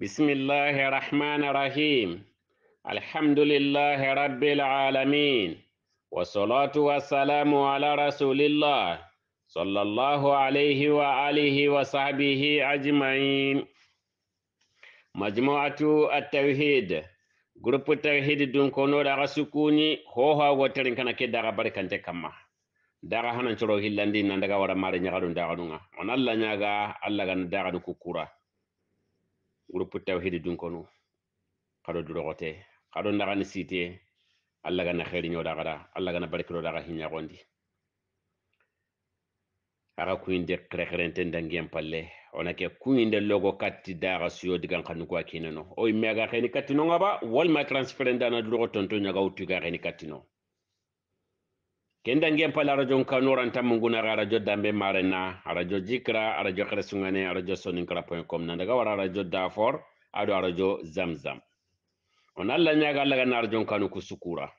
بسم الله الرحمن الرحيم الحمد لله رب العالمين والصلاة والسلام على رسول الله صلى الله عليه وآله وصحبه أجمعين مجموعة التوحيد جروب التوحيد دون كونو سكوني هو هو وترين كانا كي دارا بارك انت كما دارا هنان شروه اللاندين ناندقا ورا يغادون دارا نونا ونالا نياغا اللاغان دارا نكو groupe tawhidi dun dunkonu kado durogote kado ndagani site alla gana kheri nyoda gara alla gana barkiro daga hinya gondi aga kuinde krekrente ndangiyam palle onake kuinde logo katti daga suyo digan kanu kwa kineno oy mega kheni katino ngaba walma transferenda na durogoton to nyaga utuga kheni katino kenda ngem pala radio kanuran tamunguna ga radio dambe marena radio jikra radio kresungane radio soninkra.com nan daga wara radio dafor ado radio zamzam on alla nyaga alla ga radio kanu kusukura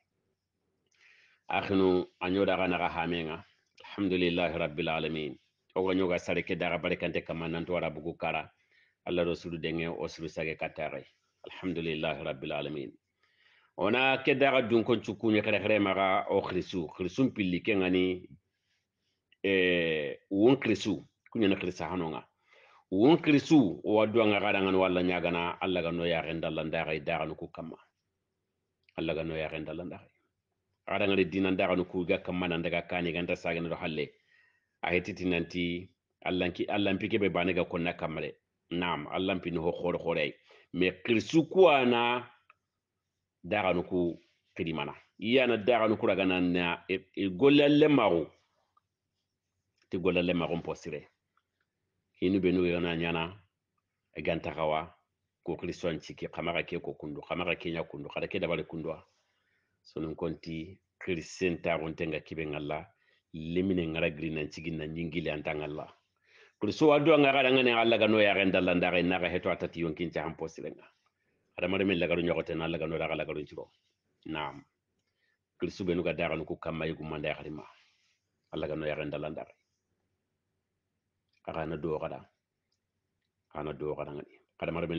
akhinu anyoda ga naga hamenga alhamdulillahi rabbil alamin oga nyoga sareke daga barekante kamanan to bugu kara alla rasulu denge osru sage katare alhamdulillahi rabbil alamin ona ke daga dunkon cukuñe kare kare maga o khrisu khrisu pilli ke eh, ngani e, wun xirisu kuñana xirisa xanonga wun xirisu owa duwanga xadangan walla ñagana alla ga no ya nda ga daga daxanu ku kama alla ga no ya nda ga yaxen dina nda ga daxanu ku ga nda ga kani ga nda sagene do halle a hetiti nanti alla alla allanki allanpi keɓe banega konna kamma nam alla allanpi no ho xoore xoore ay mais xirisu kuwana daganuku kirimana iyana daganuku ragananna e, e gollalle maxu ti gollalle maxun posire hinu benu e yona ñana gantaxawa ko kristoanci ke xamaxa ke ko kundu xamaxa keña kundu xada ke dabale kunduwa sonun konti krisentaxuntenga kibe ngalla lemine ngara girinanci ginna na anta ngalla kristo wa duwa nga xada ngane alla gano yaxen dallandaxe naxa heto a tati yonkincaxan posirenga adamada min lagaru ñogote na lagano raga lagaru ciro naam kristu benu e ga ku kamma yugu manda yakharima alagano yagen dalandare agana do gada ana do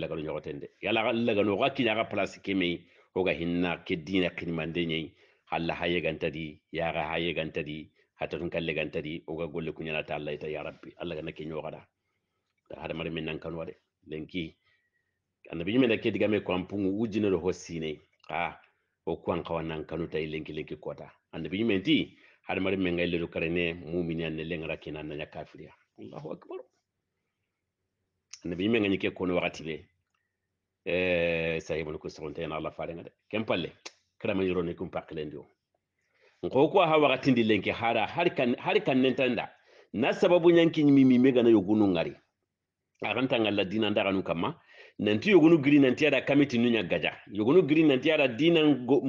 lagaru ñogote nde yala lagano ga kinya ga place kemi hoga hinna ke dina kinimande nyi alla haye gantadi yaga haye gantadi hatta tun kalle oga golle kunyana ta Allah ita ya rabbi Allah ga nake ñogada da hadamada de lenki annabi ñumen da kedi game ko ampungu ujunere roho sine eh? ah, a o kuwan kawa nan kanuta i lenki lenki kota annabi ñumen ti hadamari men ngay leru karene mumini anne lengara kina nanya kafiriya allahu akbar annabi ñumen ngañi ke kono wakati be eh sahibu ko sonte na allah farenga de kempalle kra yoro ne kum pakle ndio nko ko ha wakati ndi lenki hara har kan har kan nentanda na sababu nyanki mimi mega na yogunungari ngari aganta ngalla dina ndara kama nanti yogunu giri nanti ada kamiti nunya gaja yogunu giri nanti ada dina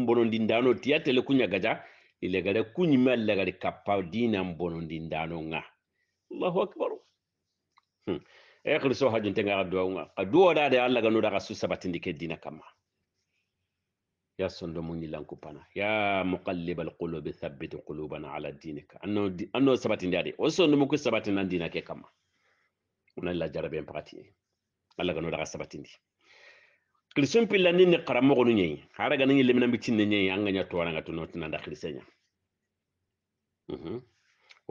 mbonondindano tiya tele kunya gaja ilegare kunyima legare kappa dina mbonondindano nga allahu akbar hmm. e eh, khriso hajun tenga addu'a nga addu'a da da Allah ganu daga su sabatindi ke dina kama ya sondo muni lanku pana ya muqallib alqulubi thabbit qulubana ala dinika anno anno sabatindi ade o sondo muku sabatin nan dina ke kama unalla jarabe empati alla gano daga sabatindi kilisum pillandi ni karamo gonu nyi hara ganin limina bitin nyi an ganya to ranga to notina da kilisenya mhm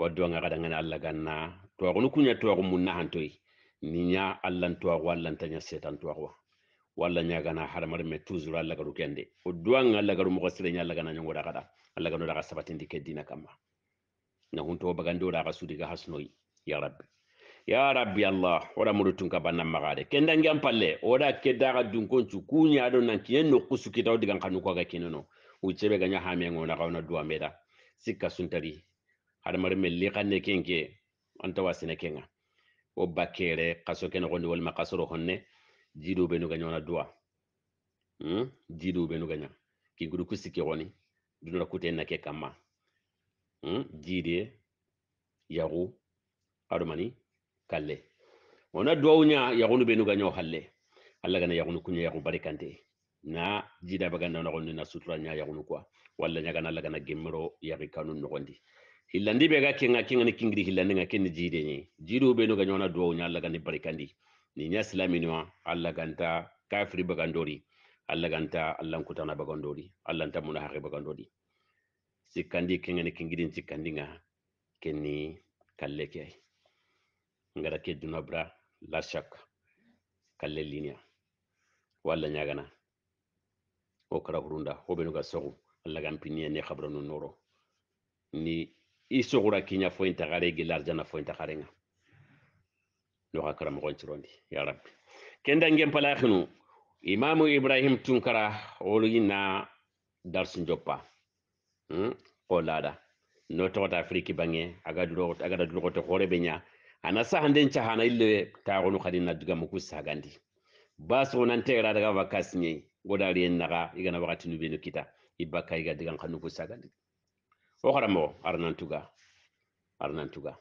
waddo nga kada ngana alla ganna to gonu kunya to gonu munna hantoi ninya allan to gonu allan tanya setan to gonu walla ñagana hadamaren me toujours allah garu kende o duwan allah garu mogo sire ñalla gana ñongoɗa kaɗa allah gano ɗaxa sabatindi ke kamma na hunto bagande oɗaxa sudiga hasnoyi ya rabbi ya rabbi allah wala murutun ka banna magare kenda ngam palle oda ke daga dun ko cu kunya do nan kiyen no kusu kita o digan kanu ko ga kinno u cebe ganya ha me ngona ga duwa meda sikka suntari har mar me li kanne kenke anta wasine kenga o bakere kaso ken gonde wal makasoro honne jidu be no ganya ona duwa hmm jido be no ganya ki gudu kusike woni dunura kuten na ke kama hmm jide yaru adumani kalle wona duwawuña yaxunu ɓenu ga ñoo halle alla gana yaxunu kuña yaxu barikante na jida baganda nogondi na sutura ña yaxunu kwa walla gana alla gana gemmiro yaxi kanu nogondi hillandi be ga kenga ni kingiri hillandinga kenni ni jiidu benu ga na duwawuña alla gani barikandi ni nya ni wa alla ganta kafiri bagandori alla ganta allankutana bagandori allahanta muna haki bagandori ni kengani sikandi nga kenni kalle ke ngara ke dunabra chak kalle linia wala nyagana o kara hurunda ho hoɓenu ga sogu alla gam pinniya ne khabra no noro ni iso gura kinya fo i sogura kiña fo taxare gilla arjana foyin taxarenga noxa karamoxon cirondi ya rabbi kenda ngem pala khinu imam ibrahim tunkara wolu yinna darsu joppa ko hmm? lada no tota afriki bangé aga aga duroxote xoreɓe ña anasa handen cahana ille taxunu xadina dugamuku sagandi basogonantera daga vakas ñei godariyen naxa igana wakati nubenu kita i bakka iga digan xa nuku sagandi wo xaramoxo aranantuga aranantuga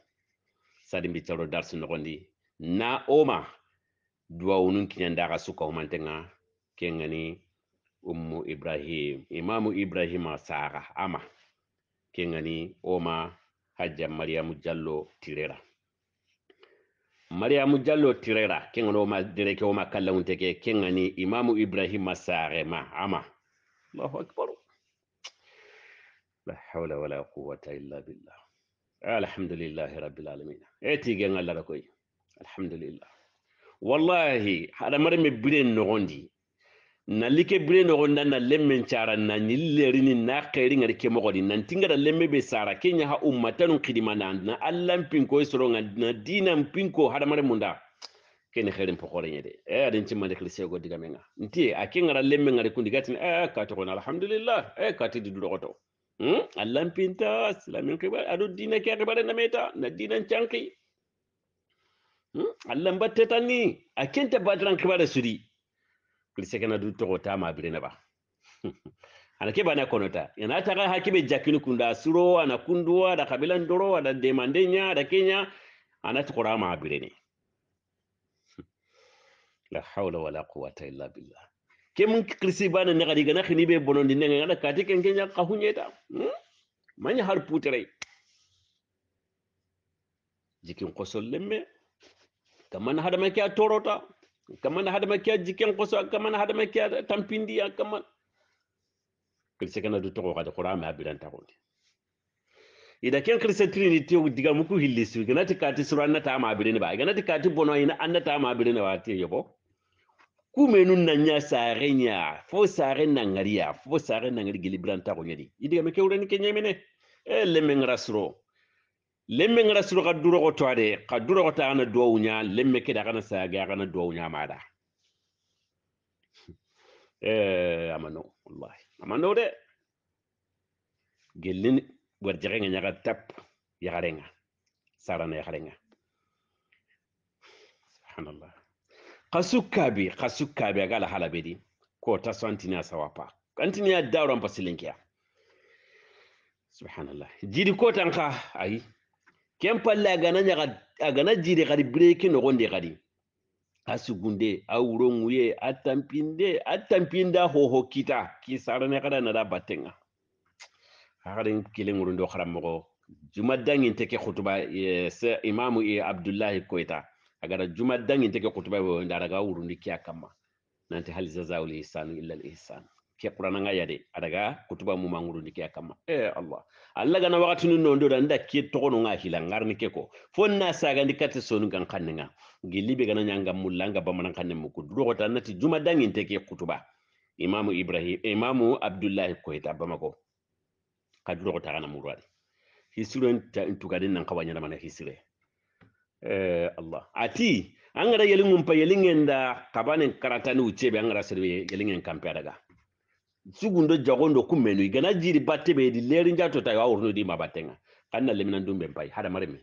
sadi mbitaro darsu noxondi na oma dua duwawunun kiñandaxa sukahumantenga kengani ummu ibrahim imamu ibrahima saxa ama kengani oma hajja mariamu jallo tirera maryamu jallo tirera keŋanoma dereke woma kallawunte ke keŋani imamu ibrahim masare ma ama allahu akbar la hawla wala quwwata illa billah alhamdulillahi rabbil alamin e tigeŋallara koy alhamdulillah wallahi hada haɗa marmi no gondi na like bire no gonda na lemmen cara na nyilleri ni na kairi ngari ke mogodi nan da lemme be sara kenya ha ummatan qidimana na allan pinko e soro na dinam pinko hada mare munda kene khairin pokore nyede e eh, adin ci malik lise go diga menga nti a kengara lemme ngari kundi gatin e eh, ka to alhamdulillah e eh, ka ti dudu goto hmm allan pinta islamin kibar adu dina ke kibar na meta na dinan canki hmm allan batteta ni a kenta badran kibar suri Klise du togo ta ma birene ba ana ke bana konota yana ga hakibe jakinu kunda suro ana kunduwa da kabilan doro da demandenya da kenya ana tukura ma birene la hawla wala quwwata illa billah ke mun klise bana ne gari gana khini be bonon ne ngana kati ken kenya ka ta hmm? manya har putere jikin kosol lemme tamman hadama ke torota kamana hadama kiya jiken koso kamana hadama kiya tampindi ya kamana kirse kana du toko kada qur'an ma biran ta gonde ida ken kirse trinity diga muku hilisu gana tikati kati sura na ta ma biran ba gana tikati bono ina anna ta ma biran wa ti yabo ku menun nan nya sare nya fo sare nan ngariya fo sare nan ngari gili biran ta gonde idi ga me kewren kenya mene e eh, lemen rasro lemme ngara suru ka duro ko toade ka duro ko ta do wunya lemme kede ga saage do wunya maada eh amano wallahi de gelin de jere nga ñaga tap na sarana garenga subhanallah qasukka bi qasukka bi gala halabedi ko ta santina sawapa kantinya dawran pasilenkeya subhanallah jidi ko tanka ayi ken palle a gana jiri gari bireki nogondi gari a sugunde a wuronŋuye a tampinde a tampinda hoho kita ki sarane kada nada battenŋa hakarin wurin wurundo karanmogo juma dangin teke kutuba se imamu e abdullahi koita agara juma dangin teke hutuba wo ndaraga wurundi kiya kama nanti hal jazaul ihsanu illa al ihsan ke kurana nga yade adaga kutuba mu manguru ke akama e allah allah gana wakati nuno ndo da nda ke to nga hila ngar ni ke ko fonna saga ndi kate sonu gan gili be gana nyanga mulanga manan kanne mu kudu ko tanati juma dangin te ke kutuba imamu ibrahim imamu abdullah ko ita bamako kadu ko tagana murwadi hisiro ntukadin nan kawanya mana hisire eh allah ati angara yelingum pa yelingen da kabanen karatani ucebe angara serwe yelingen kampe daga sugundo jagondo kumenu igana jiri batebe be di lerin jato ta wa urno di mabatenga kana lemina ndumbe mpai hada mareme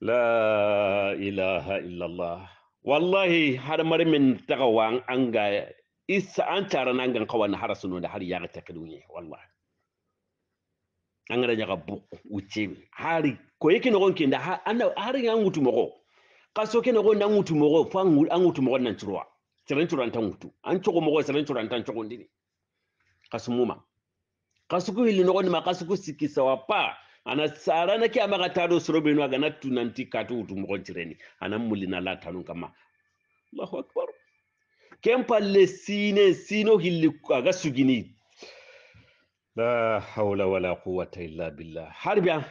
la ilaha illallah wallahi hada mareme taga wang anga isa antara nanga nkawa na kawan sunu suno da yaga takdunye wallahi angara ga buku buk uce hari ko yake kenda gonke hari har an har yan mutu mogo kaso ke no seren curanta ŋutu an cogo mogo seren curanta cogondini kasumuma kasuku hili nogonima kasuku siki sawa pa ana sarana ke amaga tado sorobenu agana tunanti katu utu mogon cireni ana mulina la tanun kama allahu akbar ken palle sine sino hilli aga sugini la hawla wala quwwata illa billah harbiya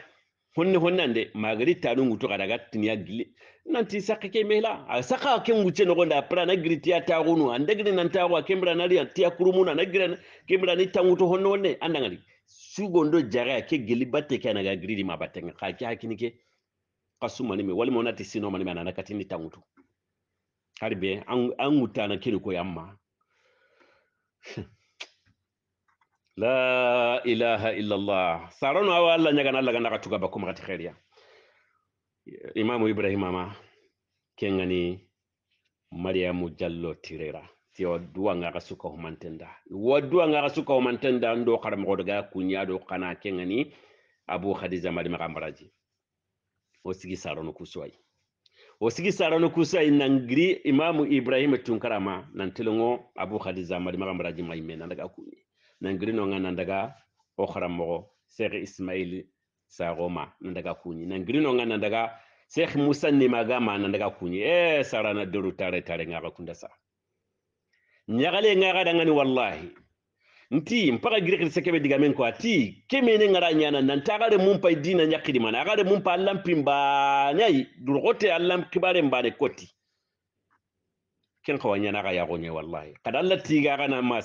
honne honnande magari taɗum kada gatti ga tiniya gili nanti saka ke mehla a saka ke wuce no gonda pra na ya ta gunu an degri nan taxu a kembra na riya tiya kurumuna na gira kembra ni tangutu honne honne andangari sugondo jaga ke geli batte ke na ga di ma batte nga ka ki hakini ke kasumani me walima ti sino mani me anana katini tangutu hari be an na kiri ko yamma la ilaha illallah sarono awa allah na allah ganda katuga cugaba kuma kati Imam imamu ibrahimama kengani mariamu Jallo tirera tiwa dua ka suka humantenda wa duwanga suka humantenda ndo xaramoxo daga kunyado kana kengani abu khadija marima xa Osigi Osigi sarono kusuwayi Osigi sarono sarano nangri Imam imamu ibrahima tunkarama nantelongo abu khadija marima xa mbaraji Naga nandaga nangiri nonga nandaga mogo sekh Ismail Saroma nandaga kunyi nangiri nonga nandaga sekh Musa magama nandaga kunyi e eh, sarana duru tare tare ngaga kunda sa nyagale ngaga dangani wallahi nti mpaka girikiri sekebe digamen ko ati kemene ngara nyana nan de mumpa dina nyakidi mana agare mum pa allampimba nyai durote allam kibare mbare koti Kin ken ga yago ne wallahi xada allah kana ma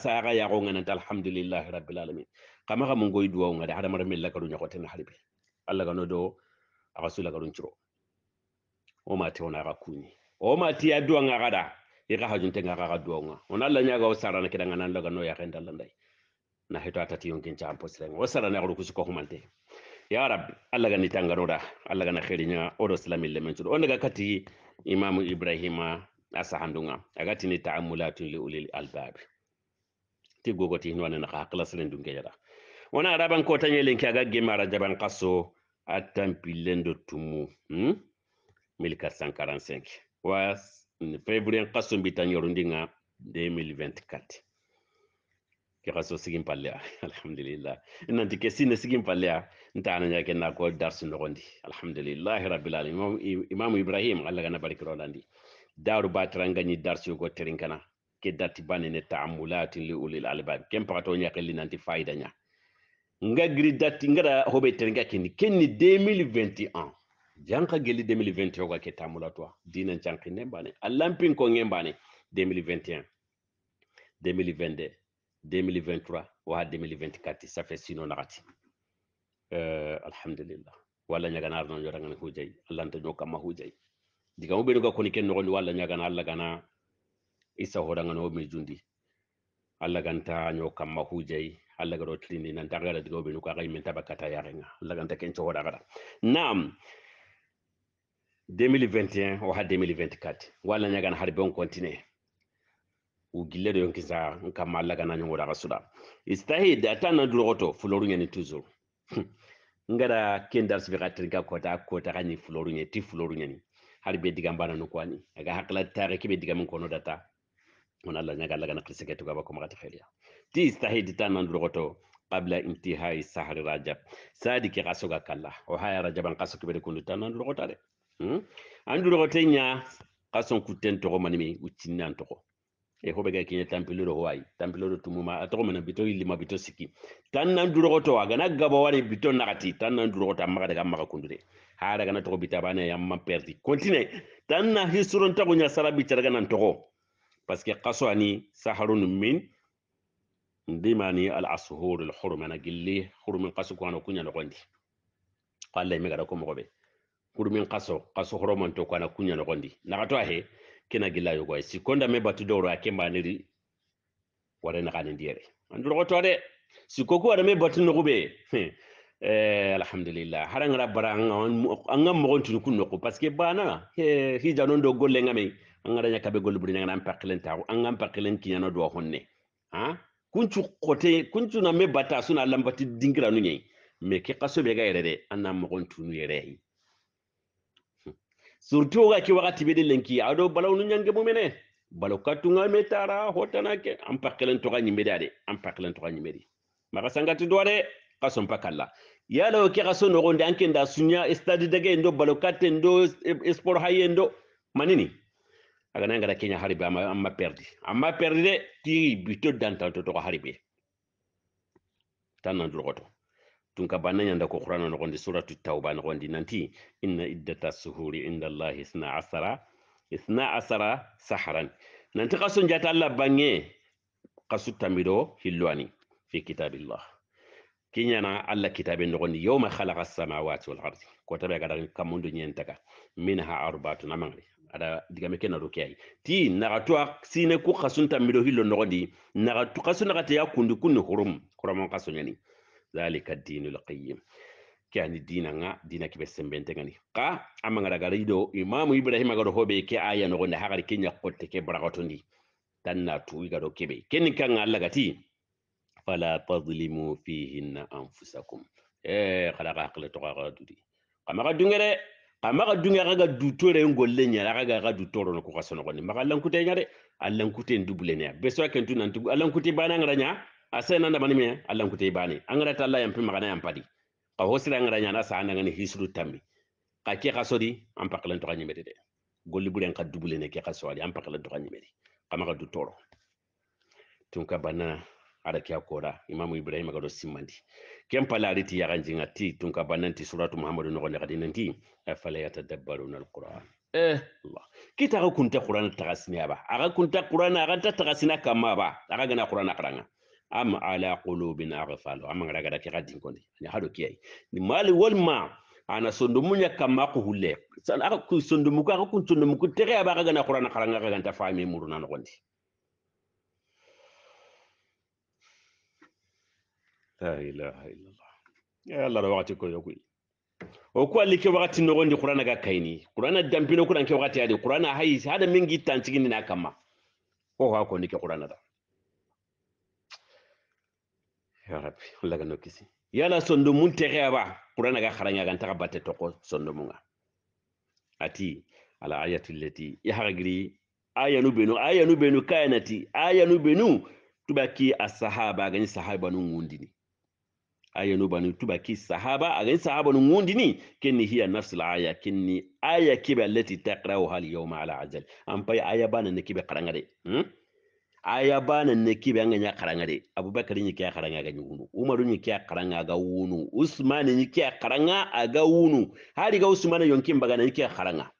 alamin kama ga mun xamaxa duwa ngoy da de hadamara mel lagaru ñaxoten xaribe allah gano do axa sulagarun ciro wo mate wonaxa da wo mati a duwanga xada ga duwa duwawunga ona allah ñagawo sarana kedanga nan kan dalan dai na heto atati yonkin ca amposireng wo sarana yaxoru kusuko xumante ya rab allah ni tangaro da, allah na khirinya o do silamille men ciro o ga kati Imam ibrahima a sahanduga agatini taamulatun li ulil albabi ti gogoti hinwanena ka hakkila silen dunkeƴata wona araban kotañelenki aga gemme jaban kasso a tampillen do tumu hmm? 1445 wa févrien kasso mbitan yorundinga 2024 ke kaso sigin palle alhamdulillah nanti ke sine sigin palle a ntaana ñake na ko darsu nogondi alhamdulillahi rabbil alamin imamu ibrahim allah gana barikirolandi daru batiranga ñi darsiyo ko terinkana ke dati banene taamulatin li ulil albab ken pakato ñakelli nanti fayida ña nga giri dati ngara hobe terinka keni kenni 2021 janka geli 2021 ka ke taamula dina canki ne bane allampin ko ngen bane 2021 2022 2023 waha 2024 safe sino nakati uh, alhamdulillah wala ñaganarno jorangani hujayi allanta ño kamma hujayi diga mo bedo ga koni ken nogondi wo allah ñagana allah gana isa e hoɗangana wo jundi allah ganta ño kamma hujay allah gaɗo tirindi nanta aka gaɗa diga wo ɓenu ko aka yimmen taba kata yarenga allah ganta ken cohoɗa gaɗa nam 2021 o e hm, ha 2024 wo allah ñagana har be on continue u gille do yonki sa kamma allah gana ñogoɗa aka suɗa istahid ata nandurogoto fuloruñani toujours ngaɗa ken darsifi xa tirinka kota a kota gani ñi fuloruñe ti fuloruñani hali be diga mbana nukwani aga hakla tare kibe diga kono data on alla nyaga alla kana qisike to gaba kuma khairiya ti stahid tan nan qabla intihai sahari rajab sadi ki gaso ga kala o haya rajaban qaso kibe kundu tan nan lugota de hmm? an lugote nya qaso kutten to manimi utinnan to e ko be ga kinya tampilo ro wai tampilo ro tumuma ato mana bito ili ma bito siki tan nan duro goto aga na gabo wari bito nakati tan nan duro goto amma daga amma kundure hara ga na to bita bana yamma perdi kontine tan na hisurun ta gunya sarabi daga nan to parce que qaso ani saharun min ndimani al ashur al hurum ana gilli hurum qaso ko ana kunya no gondi qalla mi ga da ko mo gobe hurum qaso qaso horomon to ko ana kunya no gondi na to he kena gilla yogo ay sikonda me batu doro ake maniri wara na kanin diere anduro ko tode sikoku wara me batu no eh, alhamdulillah harang rabbara an ngam mo tun kunno bana hi janon do ngame an ngara nyaka be buri ngana am pakelen taw an kinyano do honne ha kuncu kote kuncu na me bata suna lambati dingira nu kaso be yere de an na tunu yere surtout ga ki wakati be de lenki ado balaw nu nyange mu mene balaw katunga me tara hotana ke am pakelen to ga nyimbe dade am pakelen to ga nyimbe di maka sangati do de kason pakalla yalo ke kaso no gonde anke nda sunya stade dege ndo balaw katte ndo sport haye ndo manini aga nanga da kenya haribe amma amma perdi amma perdi de ti bito dantal to to haribe tan nan do goto tunka bana ñanda ko qur'ana no gondi suratu tauba no gondi nanti inna iddatas suhuri inda allahi isna asara isna asara saharan nanti qasun jata allah bangi qasut tamido hilwani fi kitabillah kiñana alla kitabe gondi yawma khalaqa as samawati wal ardi ko tabe gada kamundo nyentaka minha arbatun namangri ada digame ke nado ke ti naxatuwa sine ku khasunta midohilo nodi noxodi naxatu ya kundu kunu hurum kuramon xaso ñani zalika dinul qayyim ke ani dina nga dina kibe sembente ngani ka amangara garido imamu ibrahima garo hobe ke aya no gonda hagari kenya kotte ke baragatondi tanna tu garo kebe kenin kan Allah gati fala tadlimu fihinna anfusakum eh kala ka hakle to ka dudi kama ka dungere kama ka dungere ga dutore ngolle nyara ga ga dutoro no ko kasano gonde maka lankute nyare allankute ndubule ne beso kentu nantu allankute bana nya. ase nanda mani mine allah kutai bani an gara ta allah yampi magana yampadi ka hosira ngara nyana sa anda gani hisru tambi ka ke ka sodi am paklan to ka nyimede de golli buren ka dubule ne ke ka sodi am paklan to ka nyimede kama ka du toro tun ka bana ada ke akora imamu ibrahim ga do simmandi kem palari ti yaran jinga ti tun ka bana ti suratu muhammadu no ngala kadin ti afala yatadabbaruna alquran eh allah kita ka kunta qur'an tagasini aba aga kunta qur'an aga ta tagasina kama ba aga gana qur'an karanga am ala qulubin aghfalu am ngara gada ke gadin kondi ni hado kiyai ni mali wal ma ana sondumunya kama ko hulle sal ak ku sondu mu ka ku sondu mu ku tere ba ga na qur'an kharanga ga ganta fami muruna no kondi la ilaha illallah ya allah rawati ko yoku o ko alli ke wakati no gondi qur'an ga kaini qur'an dampino kuran ke wakati ali qur'an hayi hada mingi tan tantigini na kama ko ha ko ni ke qur'an da ya rabbi allah gano kisi yala sondo mun texe ba qur'ana ga kharanya ga taxa batte toko sondo munga ati ala ayatul lati i haxagiri ayanu benu ayanu benu kayanati ayanu benu tubaki asahaba agani sahaba nu ngundini ayanu banu tubaki sahaba agani sahaba nu ni kenni hiya nafs al aya kenni aya kibe allati taqra'uha al yawma ala ajal am pay aya bana ne kibe qaranga de hmm? aya bana ne kibe anga nya karanga abubakar ni kiya karanga ga nyunu umaru ni kiya karanga ga wunu usman ni kiya karanga aga wunu hari ga usman yonkin baga ni kiya karanga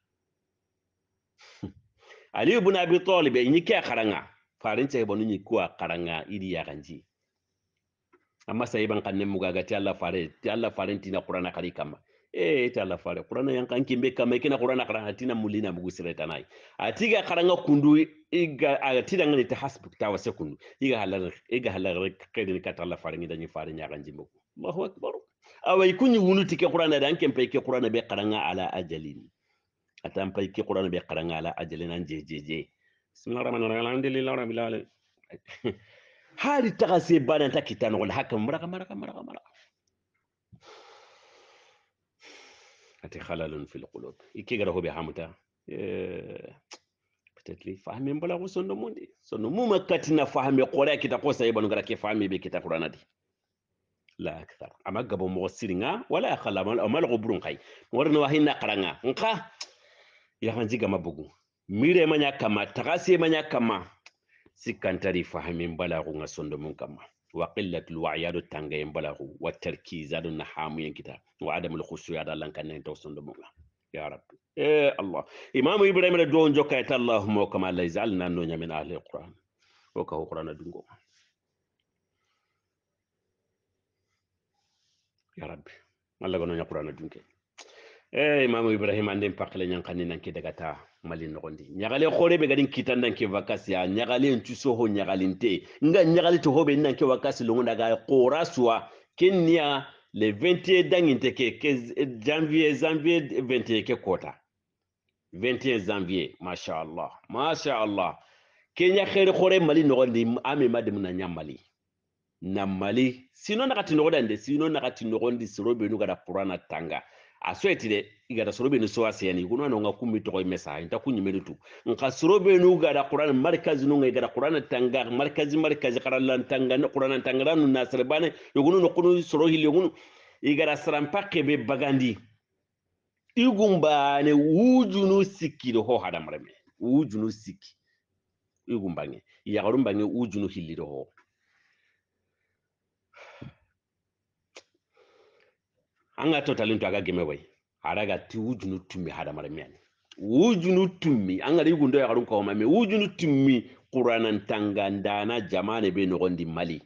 ali ibn abi talib ni kiya karanga farin ce bonu ni kuwa karanga iri ya kanji amma sai ban kanne mugaga ti Allah fare ti Allah farin ti na qur'ana kari kama e eh, ite ala fare qur'ana yang kan kimbe kama ikina qur'ana qur'ana tina mulina mugu siretana atiga karanga kundu iga atida ngani ta hasbu ta wase kundu iga halal iga halal halar kedin kata ala fare ngidanyi fare nyaga njimbo allahu akbar awai kunyi wunu tike qur'ana dan kempe ke qur'ana be karanga ala ajalin atan pay ke qur'ana be karanga ala ajalin an jejeje bismillahir rahmanir rahim alhamdulillahi rabbil alamin hari taga se bana ta kitano hakam maraka maraka maraka maraka ati khalalun fil qulub gara hoɓe hamuta peut-être li fahame mbalago sonno mundi sonno muma katina fahame qore kita ko sayi banu gara ke fahme be kita qur'ana di la akthar ama gabo mo sirnga wala khala mal amal gubrun kai warno wahinna qaranga nka ya hanji hanjiga mabugu mire manya kama takasi manya kama sikantari fahme mbala ko ngasondo mun kama وقلة الوعياد التنغيم بلاغو والتركيز هذا النحام ينكتا وعدم الخشوع هذا لن كان توصل دمونا يا رب إيه الله إمام إبراهيم الدون جوكا اللهم كما لا يزعلنا نونيا من أهل القرآن وكهو قرآن دنغو يا رب الله قرآن دنغو إيه إمام إبراهيم عندهم فقل ينقني ننكي mali nogondi nyagale khore be gadin kitan dan ke vakasi ya nyagale ntu soho nyagalinte nga nyagali to be nan ke vakasi longo daga qora suwa kenya le 21 danginte ke, ke janvier janvier 21 ke kota 21 janvier masha Allah masha Allah kenya khere khore mali nogondi ame madem na nyamali na mali sino nakati nogoda sino nakati nogondi sirobe nuga da purana tanga aso igara soro benu so asiyani kuno no nga kumi to mesa inta kunyimeli tu nka soro benu gara qur'an markazi nunga gara qur'an tanga markazi markazi lan tanga no qur'an tanga ranu nasrbane yuguno no kuno soro hili yuguno igara sarampa kebe bagandi igumbane wujunu sikiro ho hadamarame wujunu siki igumbange yagarumbane wujunu hiliro ho anga totalintu to aga gemewai araga ti ujunu tumi hadamaramiani ujunu tumi an gari gundo ya garin kawo me ujunu tumi qur'anan na jamane be nogondi mali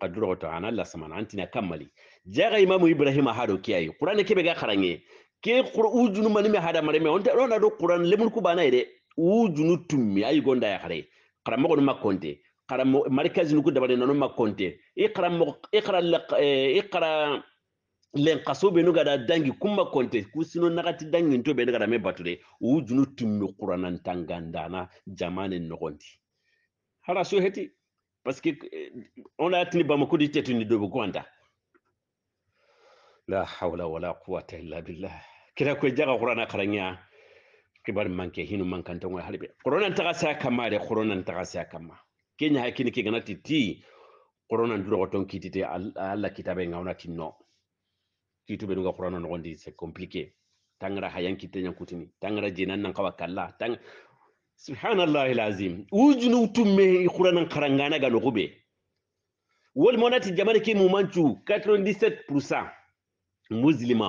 kaduro to ana la samana antina kamali jaga imamu ibrahim hado kiyai qur'an ke be ga kharange ke ujunu mani me hada hadamarame on da do qur'an lemun ku bana ire ujunu tumi ay gonda ya khare karamo no makonte karamo markazi nuku dabare nanu makonte iqra iqra iqra len kaso be nu gada dangi kunba konte ku sino nagati dangi nto be gada me bature u junu tummi qur'anan tangandana jamane nogondi hala so heti parce que eh, on a tini ba makudi tetu ni dobo gwanda la hawla wala quwwata illa billah kira ko jaga qur'ana karanya kibar manke hinu manka tan ngol halbe ta gasa kama kamare qur'anan ta gasa kama kenya hakini ke ganati ti qur'anan duro ton kitite alla kitabe ngawna tinno kitu be nuga na no ndi c'est compliqué tangara hayan nyan kutini tangara jinan nan kawa kalla tang subhanallah alazim ujunu tumme qur'ana karangana ga nogube wal monati jamana ke mu manchu 97% muslima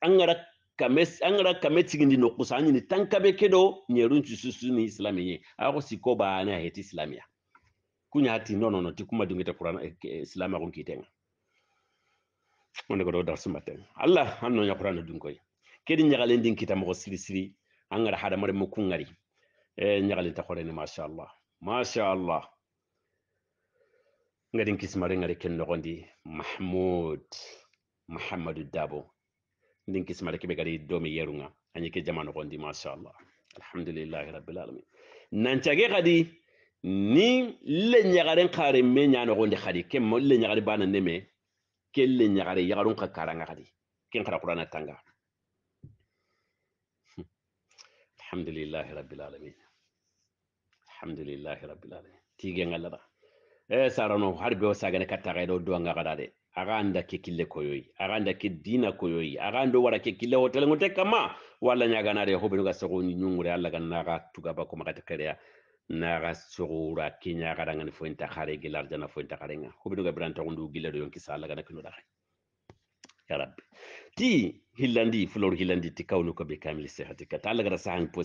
angara kames angra kameti gindi no kusanyi ni tankabe kedo nyerun susu ni islamiye ako siko na heti islamia kunya hati no no no tikuma dungita qur'ana eh, eh, islamia kun kitenga wonde ko ɗo darsu matten allah anno ñakorano dunkoy kedi ñagalen din kita mogo siri siri an gara hadamare mo kungari e ñagalen ta horene machallah machallah ngari kismare ngari ken nogondi mahmoud mahamadou dabo ndin kismare keɓe gari domi yerunga añi ke jama nogondi machallah alhamdulillahi rabbil alamin nancage kadi ni le ñagaren kare me ñanogondi kadi ke le ñagari bana neme kelle nyagare yagarun ka karangari ken kara qur'ana tanga alhamdulillahi rabbil alamin alhamdulillahi rabbil alamin tige ngalada e eh, sarano harbe o sagane kattaga do do ngagada de aga anda ke kille koyoy aga anda ke dina koyoyi aga ando wara ke kille hotel ngote kama wala nyagana de hobe no ga sogoni nyungure alla ganna ga tugaba ko magata kareya naga sogora kenya fo inta khare fo inta khare nga ko bido gabran ta undu gilar ti hilandi flor hilandi ti kawnu ko kamil sihatika ta Allah gara sahan po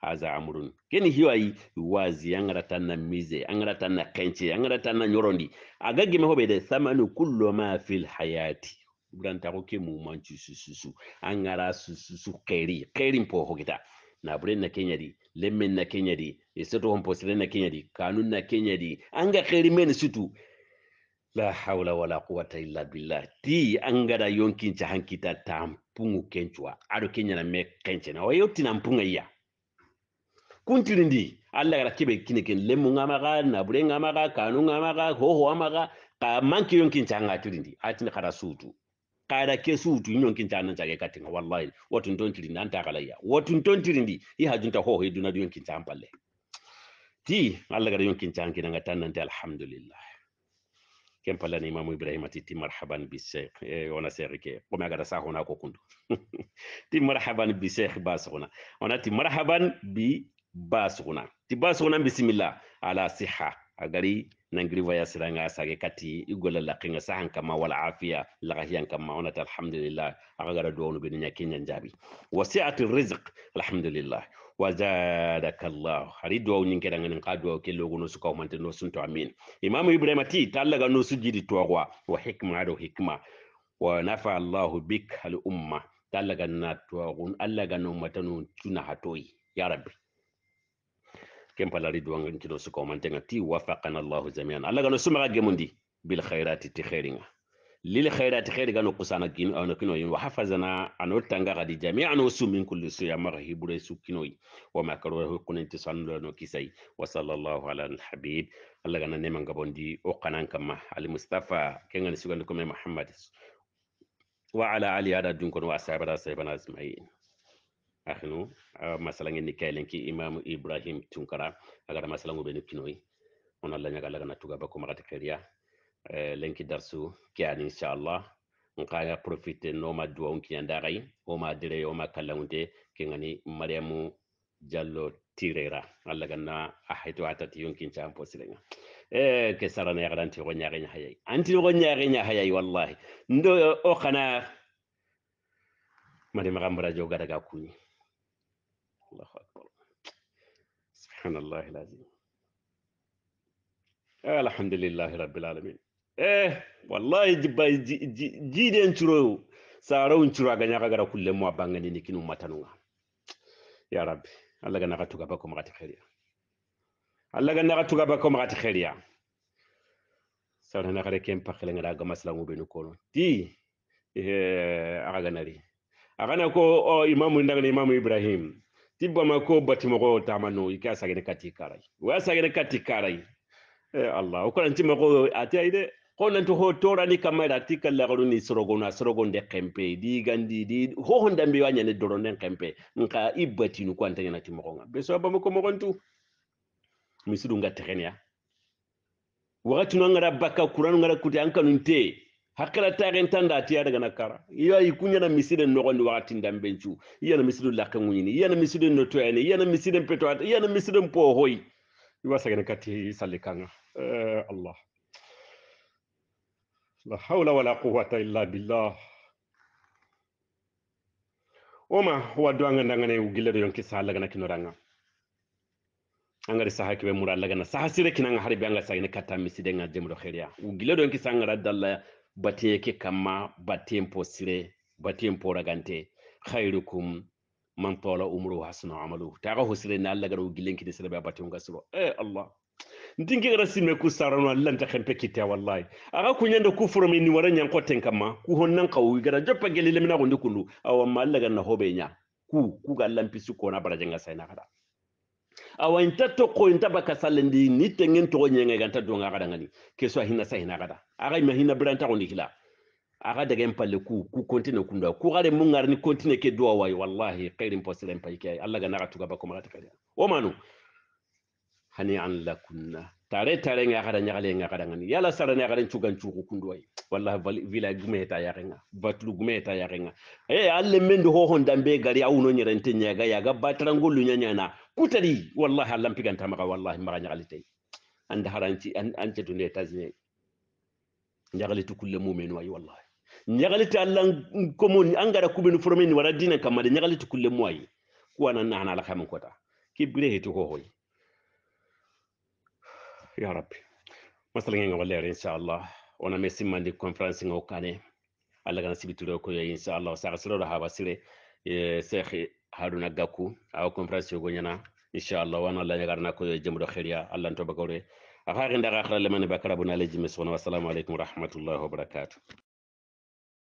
haza amrun keni hiyo wazi angara tanna mize angara tanna kenche angara tanna nyorondi agagi mahobe de thamanu kullu ma fil hayati buranta ko kemu manchu sususu angara sususu keri keri mpo hokita na burenna kenya di lemmen na di e soto hon posire na di kanun na an anga kheri men sutu la hawla wala quwwata illa billah ti anga da yonkin cha hankita tampungu kenchwa ado na me na wayo tinampunga iya kuntirindi alla gara kebe kine ken lemmu ngama ga na bure ngama ga kanu ngama ga ho ho ngama ka manki yonkin cha ngatirindi atini khara sutu kada kesu utu inyon kin tanan jage katin wallahi watun don tirin nan kala ya watu don tirin di i hajunta ho hi dunadu yon kin tan ti Allah gara yon kin tan kin nga tan nan alhamdulillah ken palle ni imamu ibrahim ati ti marhaban bi sheikh e ona serike kome agada sa hona ko kundu ti marhaban bi sheikh basuna ona ti marhaban bi basuna ti basuna bismillah ala siha agari nangiriva ya siranga sage kati igola lakinga sahan kama wal afiya lagahiyan kama onata alhamdulillah agagara duwanu bini nyakinya njabi ati rizq alhamdulillah wazadakallah hari duwaw ñinke danga nin ka duwaw ke logono sukaw mante no sunto amin imamu ibrahima ti tallaga no sujidi tuwagwa wa hikma ado hikma wa nafa allahu bik al umma tallaga na tuwagun allaga no matanu tuna hatoyi ya rabbi ken palari duwangan kido su komantenga ti wafaqana allahu jami'an allah gano sumaga gemundi bil khairati ti nga. lil khairati khairi gano kusana kino ano kino yin wa hafazana ano tanga gadi jami'an wasu min kulli su ya mara hibure su kino yi wa makaru hukunin ti sanu no kisai wa sallallahu ala al habib allah gano neman gabondi o kanan kama Ali mustafa kenga ni sugandi kuma muhammad wa ala ali hada dunkon wa sahabada sahabana azma'in axinu masalange ni kailen ki imam ibrahim tunkara agara masalango beni kinoy ona la nyaga laga natuga ba ko magati khiriya lenki darsu kiani inshallah nkaya profite no ma duwa unki andagai o ma dire o ma kalangunte kengani mariamu jallo tirera alla ganna ahaitu atati yunkin champo silenga e ke sarana ya garanti ko nyaare nya hayai anti ko nyaare nya hayai wallahi ndo o khana mari magambara joga daga kunyi الله اكبر سبحان الله العظيم آه الحمد لله رب العالمين ايه والله يجب جي جي نترو سارو نترو غنيا غرا كل ما بانني نكن ماتنوا يا رب الله غنا غتوكا بكم غات خير الله غنا غتوكا بكم غات خير يا سارنا غرا كيم باخلين غرا غما سلامو بينكم تي ايه اغانري اغانكو او امام ندان امام ابراهيم ti bamako batimɔgɔ taama no i ka sagene kati karai o ya sagene kati karai eh ala o kɔni ti mɔgɔ a ti ayi dɛ ko nan to ho tora ni kama da ti ka garu ni sorogo na sorogo de kɛmpe di gandi di ho honda mbi wanya ne doron den kempe nka ibati nu kwanta yana ti mɔgɔ nga be so bamako mɔgɔ ntu misidu nga tegenya wakati nangara baka kuran kuranu ngara kuti ankanunte Hakala tare ntanda da tiya daga nakara iyo ikunya misi na misiden no gondi wakatin dambencu iya na misi lakan ngunyini iya na misi no toyani iya na mpeto petoata iya na misiden pohoi iwa sagana kati salikanga eh, allah la hawla wala quwwata illa billah oma duanga ndanga ne ugile do yonki sa lagana kinoranga angari saha kibe mura lagana saha kinanga harbi anga sagana kata miside nga jemro khiriya ugile do yonki sangara dalla bate ke kama battempo posire battempo ragante hayrukum man tola umru hasana amalu ta ka sire na allah garu o gilenkide sere ɓe batte ga eh Allah ndin ki rasi me ku sarano allanta hempe kitte wallahi aga kuñande ku forome ni wara ñankotten kama ku honnan kawu gara joppa gelle leminagondi kundu ma allah ganna na ña ku k'u kuga allahnpissu kona barajenga sayna kada awa inta to ko inta ba kasalendi ni tengen to nyenge ganta do ngara ngani ke so hina sa hina gada aga ma hina branta ko nikila aga de gem palle ku ku kontine ku ndo ku gare mun ngar ni kontine ke do wa wallahi khairin possible en ke Allah ga na ratu ga ba ko ma mara takada o manu hani an lakunna tare tare nga gada nya gale nga gada ngani yala sara nya gada chugan chugu kundoi wallahi vila gume ta ya renga batlu gume ta ya renga eh alle mendo ho hon dambe gari awuno ga ya ga batrangulu nyanya na kutari wallahi allah piganta maga wallahi mara ñagali tey anda haranti ance dune tazine unis tu kulle mumenu ayi wallahi ñagalitu allah komoni angara kuɓenu formeni wara dina kamma de tu kulle mu ayi kuwana nana ala kamen kota ki bire hetu hohoy ya rabbi masalangenga wallere inchallah wona me simmandi conférence ngo kane allah gana sibiture ko yo inchallah saka siroɗo ha wasire cheikh haruna gaku awa france yogo ñana inshallah wana allah na ko yo jamuɗo allah n toba kawre a haaqi ndaga harallemane bakara bona leydi mi sowona wassalamu alaykum wa rahmatullahi wa barakatuh